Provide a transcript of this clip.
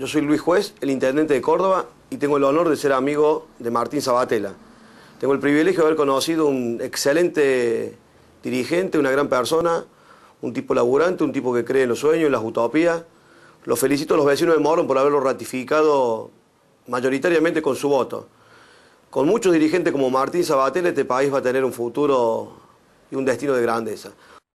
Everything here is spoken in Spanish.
Yo soy Luis Juez, el intendente de Córdoba, y tengo el honor de ser amigo de Martín Sabatella. Tengo el privilegio de haber conocido un excelente dirigente, una gran persona, un tipo laburante, un tipo que cree en los sueños, en las utopías. Los felicito a los vecinos de Morón por haberlo ratificado mayoritariamente con su voto. Con muchos dirigentes como Martín Sabatella, este país va a tener un futuro y un destino de grandeza.